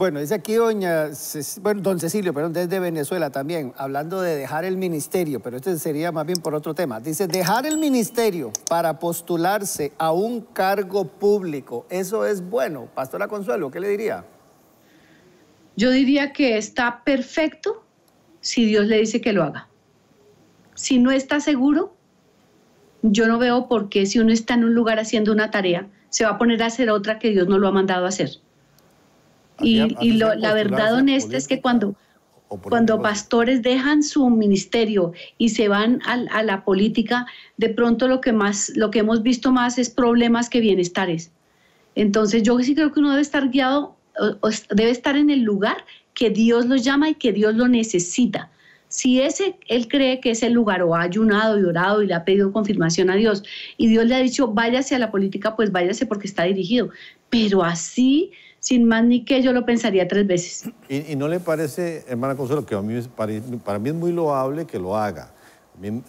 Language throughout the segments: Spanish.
Bueno, dice aquí doña, don Cecilio, perdón, desde Venezuela también, hablando de dejar el ministerio, pero este sería más bien por otro tema. Dice, dejar el ministerio para postularse a un cargo público, ¿eso es bueno? Pastora Consuelo, ¿qué le diría? Yo diría que está perfecto si Dios le dice que lo haga. Si no está seguro, yo no veo por qué si uno está en un lugar haciendo una tarea, se va a poner a hacer otra que Dios no lo ha mandado a hacer. Y, la verdad honesta es que cuando, cuando pastores dejan su ministerio y se van a, la política, de pronto lo que, más, lo que hemos visto más es problemas que bienestares. Entonces yo sí creo que uno debe estar guiado, debe estar en el lugar que Dios lo llama y que Dios lo necesita. Si ese él cree que es el lugar o ha ayunado y orado y le ha pedido confirmación a Dios y Dios le ha dicho váyase a la política, pues váyase porque está dirigido. Pero así sin más ni que yo lo pensaría tres veces. ¿Y, no le parece, hermana Consuelo, que para, mí es muy loable que lo haga?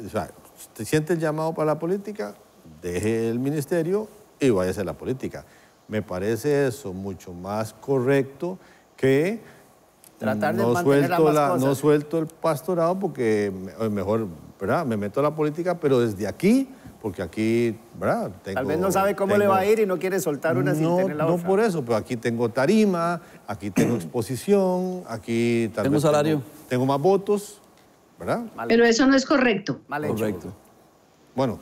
o sea, ¿te siente el llamado para la política? Deje el ministerio y vaya a hacer la política. Me parece eso mucho más correcto que Tratar de no suelto la, No suelto el pastorado porque, mejor, ¿verdad? Me meto a la política, pero desde aquí porque aquí, ¿verdad? Tal vez no sabe cómo le va a ir y no quiere soltar una sin tener la No por eso, pero aquí tengo tarima, aquí tengo exposición, aquí... también tengo salario. Tengo, más votos, ¿verdad? Pero eso no es correcto. Correcto. Bueno,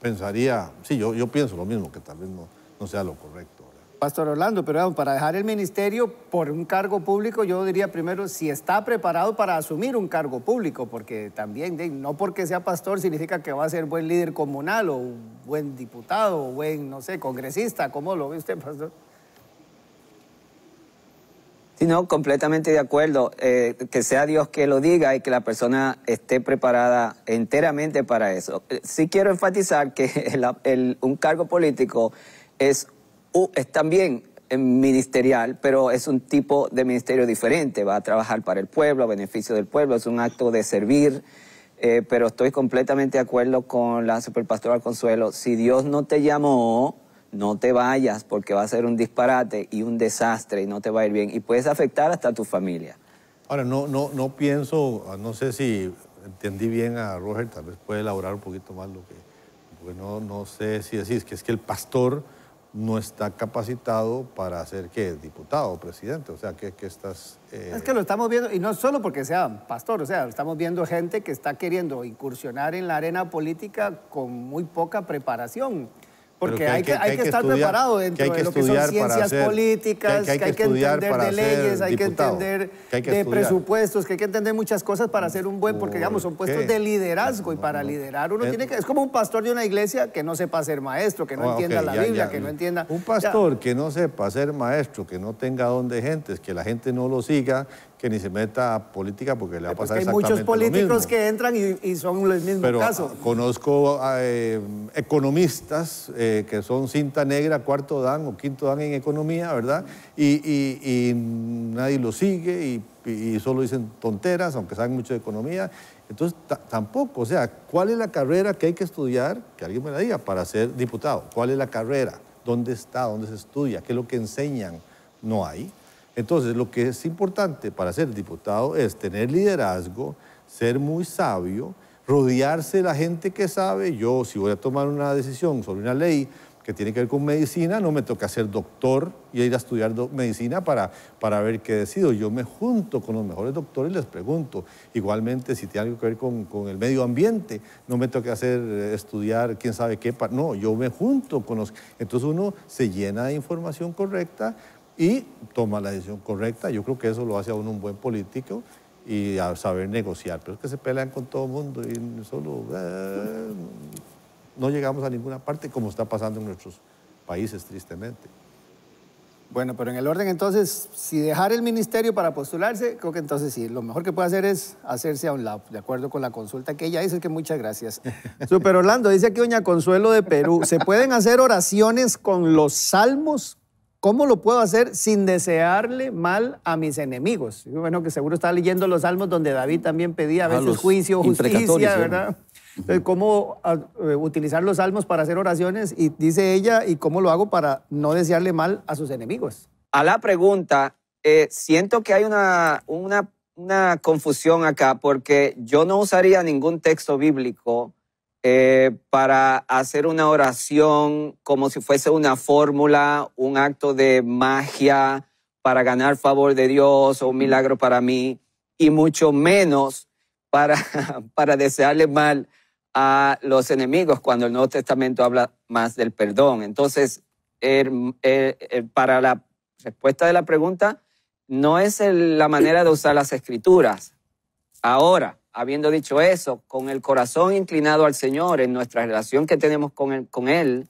pensaría, sí, yo, yo pienso lo mismo, que tal vez no sea lo correcto. Pastor Orlando, pero para dejar el ministerio por un cargo público, yo diría primero si está preparado para asumir un cargo público, porque también no porque sea pastor significa que va a ser buen líder comunal o buen diputado o buen, no sé, congresista. ¿Cómo lo ve usted, pastor? Sí, no, completamente de acuerdo. Eh, que sea Dios que lo diga y que la persona esté preparada enteramente para eso. Eh, sí quiero enfatizar que un cargo político es es también ministerial, pero es un tipo de ministerio diferente, va a trabajar para el pueblo, a beneficio del pueblo, es un acto de servir, eh, pero estoy completamente de acuerdo con la superpastora Consuelo, si Dios no te llamó, no te vayas porque va a ser un disparate y un desastre y no te va a ir bien y puedes afectar hasta a tu familia. Ahora, no, no, no pienso, ah, no sé si entendí bien a Roger, tal vez puede elaborar un poquito más lo que, no, no sé si decís que es que el pastor no está capacitado para ser ¿qué? diputado o presidente. O sea, que, que estás... Eh? Es que lo estamos viendo, y no solo porque sea pastor, o sea, estamos viendo gente que está queriendo incursionar en la arena política con muy poca preparación. Porque hay que, estar preparado dentro de lo que son ciencias políticas, que hay que, entender de leyes, hay que entender de presupuestos, que hay que entender muchas cosas para ser un buen, porque digamos, son puestos de liderazgo y para liderar uno eh, tiene que, es como un pastor de una iglesia que no sepa ser maestro, que no ah, entienda la Biblia, que no entienda... Un pastor que no sepa ser maestro, que no tenga donde de que la gente no lo siga, que ni se meta a política porque le va a pasar exactamente Hay muchos políticos que entran y, son los mismos ah, casos. Conozco eh, economistas eh, que son cinta negra, cuarto dan o quinto dan en economía, ¿verdad? Y, y nadie lo sigue y, solo dicen tonteras, aunque saben mucho de economía. Entonces, tampoco, o sea, ¿cuál es la carrera que hay que estudiar? Que alguien me la diga, para ser diputado. ¿Cuál es la carrera? ¿Dónde está? ¿Dónde se estudia? ¿Qué es lo que enseñan? No hay. Entonces, lo que es importante para ser diputado es tener liderazgo, ser muy sabio, rodearse de la gente que sabe. Yo, si voy a tomar una decisión sobre una ley que tiene que ver con medicina, no me toca ser doctor y ir a estudiar medicina para, para ver qué decido. Yo me junto con los mejores doctores y les pregunto. Igualmente, si tiene algo que ver con, el medio ambiente, no me toca hacer eh, estudiar quién sabe qué. No, yo me junto con los... Entonces uno se llena de información correcta y toma la decisión correcta. Yo creo que eso lo hace a uno un buen político y a saber negociar. Pero es que se pelean con todo el mundo y solo eh, no llegamos a ninguna parte como está pasando en nuestros países, tristemente. Bueno, pero en el orden entonces, si dejar el ministerio para postularse, creo que entonces sí, lo mejor que puede hacer es hacerse a un lado, de acuerdo con la consulta que ella dice, que muchas gracias. Super Orlando, dice aquí doña Consuelo de Perú, ¿se pueden hacer oraciones con los salmos ¿Cómo lo puedo hacer sin desearle mal a mis enemigos? Bueno, que seguro está leyendo los salmos donde David también pedía a veces juicio, justicia, ¿verdad? ¿cómo ah, eh, utilizar los salmos para hacer oraciones? Y dice ella, ¿y cómo lo hago para no desearle mal a sus enemigos? A la pregunta, eh, siento que hay una, una confusión acá porque yo no usaría ningún texto bíblico eh, para hacer una oración como si fuese una fórmula, un acto de magia para ganar favor de Dios o un milagro para mí, y mucho menos para, para desearle mal a los enemigos cuando el Nuevo Testamento habla más del perdón. Entonces, er, er, er, para la respuesta de la pregunta, no es la manera de usar las escrituras. Ahora, habiendo dicho eso, con el corazón inclinado al Señor en nuestra relación que tenemos con Él,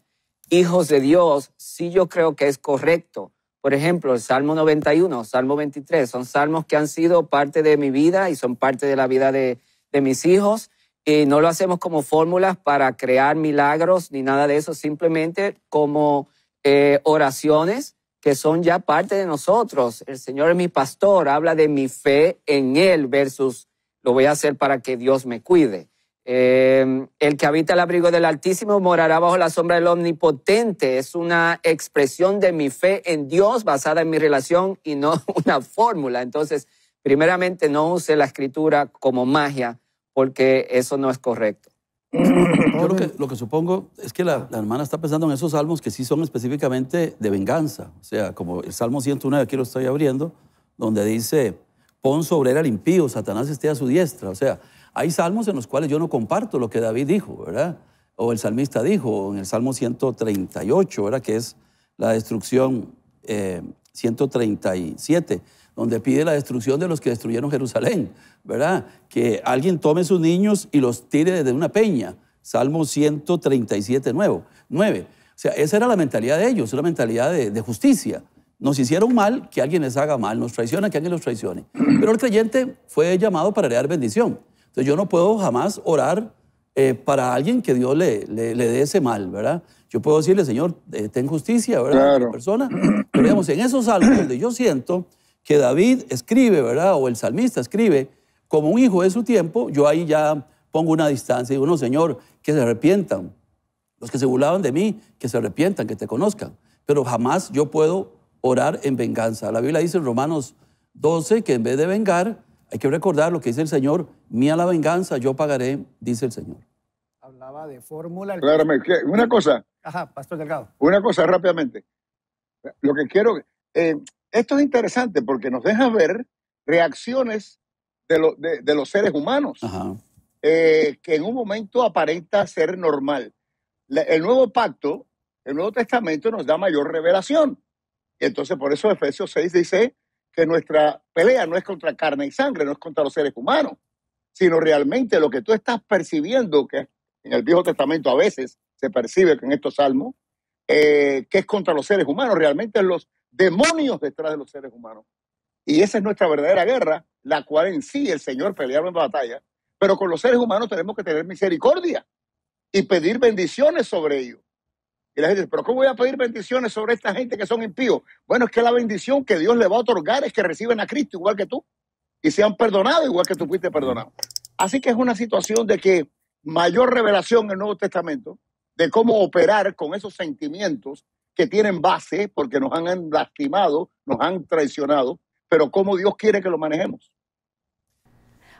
hijos de Dios, sí yo creo que es correcto. Por ejemplo, el Salmo 91, Salmo 23, son salmos que han sido parte de mi vida y son parte de la vida de, mis hijos. Y no lo hacemos como fórmulas para crear milagros ni nada de eso, simplemente como eh, oraciones que son ya parte de nosotros. El Señor es mi pastor, habla de mi fe en Él versus lo voy a hacer para que Dios me cuide. Eh, el que habita el abrigo del Altísimo morará bajo la sombra del Omnipotente. Es una expresión de mi fe en Dios basada en mi relación y no una fórmula. Entonces, primeramente, no use la escritura como magia porque eso no es correcto. Yo lo que, supongo es que la, hermana está pensando en esos salmos que sí son específicamente de venganza. O sea, como el Salmo 101, aquí lo estoy abriendo, donde dice, pon sobre él al impío, Satanás esté a su diestra. O sea, hay salmos en los cuales yo no comparto lo que David dijo, ¿verdad? O el salmista dijo en el Salmo 138, ¿verdad? Que es la destrucción 137, eh, donde pide la destrucción de los que destruyeron Jerusalén, ¿verdad? Que alguien tome sus niños y los tire desde una peña. Salmo 137, nuevo, 9. O sea, esa era la mentalidad de ellos, una mentalidad de, de justicia. Nos hicieron mal, que alguien les haga mal, nos traiciona, que alguien los traicione. Pero el creyente fue llamado para heredar bendición. Entonces yo no puedo jamás orar eh, para alguien que Dios le, le, dé ese mal, ¿verdad? Yo puedo decirle, Señor, eh, ten justicia, ¿verdad? Claro. persona. Pero en esos salmos donde yo siento que David escribe, ¿verdad? O el salmista escribe, como un hijo de su tiempo, yo ahí ya pongo una distancia y digo, no, Señor, que se arrepientan. Los que se burlaban de mí, que se arrepientan, que te conozcan. Pero jamás yo puedo orar en venganza. La Biblia dice en Romanos 12 que en vez de vengar, hay que recordar lo que dice el Señor, mía la venganza, yo pagaré, dice el Señor. Hablaba de fórmula. una cosa. Ajá, Pastor Delgado. Una cosa rápidamente. Lo que quiero, eh, esto es interesante porque nos deja ver reacciones de, los seres humanos, eh, que en un momento aparenta ser normal. el nuevo pacto, el Nuevo Testamento nos da mayor revelación. Y entonces por eso Efesios 6 dice que nuestra pelea no es contra carne y sangre, no es contra los seres humanos, sino realmente lo que tú estás percibiendo, que en el Viejo Testamento a veces se percibe que en estos salmos, eh, que es contra los seres humanos, realmente los demonios detrás de los seres humanos. Y esa es nuestra verdadera guerra, la cual en sí el Señor peleaba en batalla, pero con los seres humanos tenemos que tener misericordia y pedir bendiciones sobre ellos la gente dice, pero ¿cómo voy a pedir bendiciones sobre esta gente que son impíos? Bueno, es que la bendición que Dios le va a otorgar es que reciben a Cristo igual que tú y sean perdonados igual que tú fuiste perdonado. Así que es una situación de que mayor revelación en el Nuevo Testamento de cómo operar con esos sentimientos que tienen base porque nos han lastimado, nos han traicionado, pero cómo Dios quiere que lo manejemos.